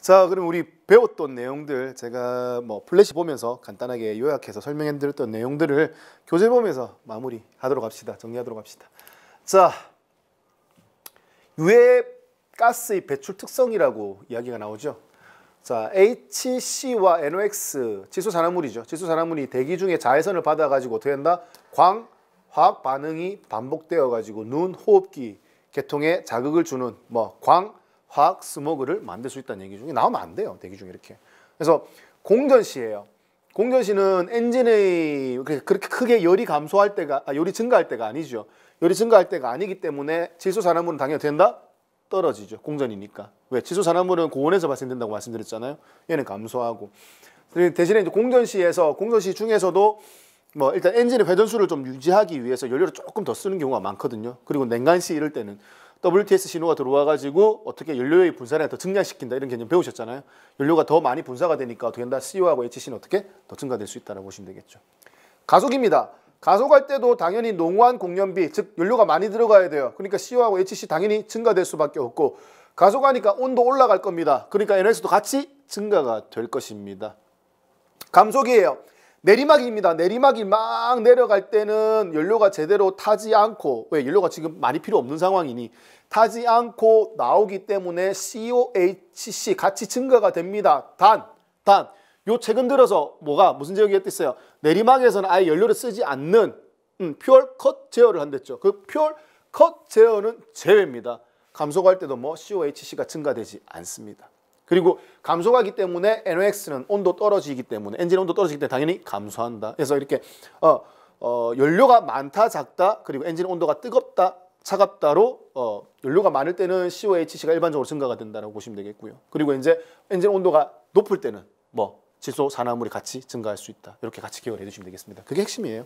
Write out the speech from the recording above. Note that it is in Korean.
자, 그럼 우리 배웠던 내용들 제가 뭐 플래시 보면서 간단하게 요약해서 설명해 드렸던 내용들을 교재 보면서 마무리하도록 합시다. 정리하도록 합시다. 자, 유해 가스의 배출 특성이라고 이야기가 나오죠. 자, HC와 NOx, 지수산화물이죠. 지수산화물이 대기 중에 자외선을 받아가지고 어떻게 된다? 광, 화학 반응이 반복되어가지고 눈, 호흡기 계통에 자극을 주는 뭐 광, 화학 스모그를 만들 수 있다는 얘기 중에 나오면 안 돼요. 대기 중에 이렇게. 그래서 공전 시예요. 공전 시는 엔진의 그렇게 크게 열이 감소할 때가 아, 열이 증가할 때가 아니죠. 열이 증가할 때가 아니기 때문에 질소산화물은 당연히 된다? 떨어지죠. 공전이니까. 왜? 질소산화물은 고온에서 발생된다고 말씀드렸잖아요. 얘는 감소하고. 대신에 이제 공전 시에서 공전 시 중에서도 뭐 일단 엔진의 회전수를 좀 유지하기 위해서 연료를 조금 더 쓰는 경우가 많거든요. 그리고 냉간 시 이럴 때는 WTS 신호가 들어와가지고 어떻게 연료의 분산에더 증량시킨다 이런 개념 배우셨잖아요. 연료가 더 많이 분사가 되니까 어떻게 된다? CO하고 HC는 어떻게 더 증가될 수 있다고 보시면 되겠죠. 가속입니다. 가속할 때도 당연히 농후한 공연비, 즉 연료가 많이 들어가야 돼요. 그러니까 CO하고 HC 당연히 증가될 수밖에 없고 가속하니까 온도 올라갈 겁니다. 그러니까 NS도 같이 증가가 될 것입니다. 감속이에요. 내리막입니다. 내리막이 막 내려갈 때는 연료가 제대로 타지 않고 왜 연료가 지금 많이 필요 없는 상황이니 타지 않고 나오기 때문에 COHC 같이 증가가 됩니다. 단, 단, 요 최근 들어서 뭐가 무슨 제어기였댔어요 내리막에서는 아예 연료를 쓰지 않는 음, 퓨얼 컷 제어를 한댔죠. 그 퓨얼 컷 제어는 제외입니다. 감소할 때도 뭐 COHC가 증가되지 않습니다. 그리고 감소하기 때문에 NOx는 온도 떨어지기 때문에 엔진 온도 떨어지기 때문에 당연히 감소한다. 그래서 이렇게 어, 어, 연료가 많다 작다 그리고 엔진 온도가 뜨겁다 차갑다로 어, 연료가 많을 때는 COHC가 일반적으로 증가가 된다고 보시면 되겠고요. 그리고 이제 엔진 온도가 높을 때는 뭐 질소 산화물이 같이 증가할 수 있다. 이렇게 같이 기억을 해주시면 되겠습니다. 그게 핵심이에요.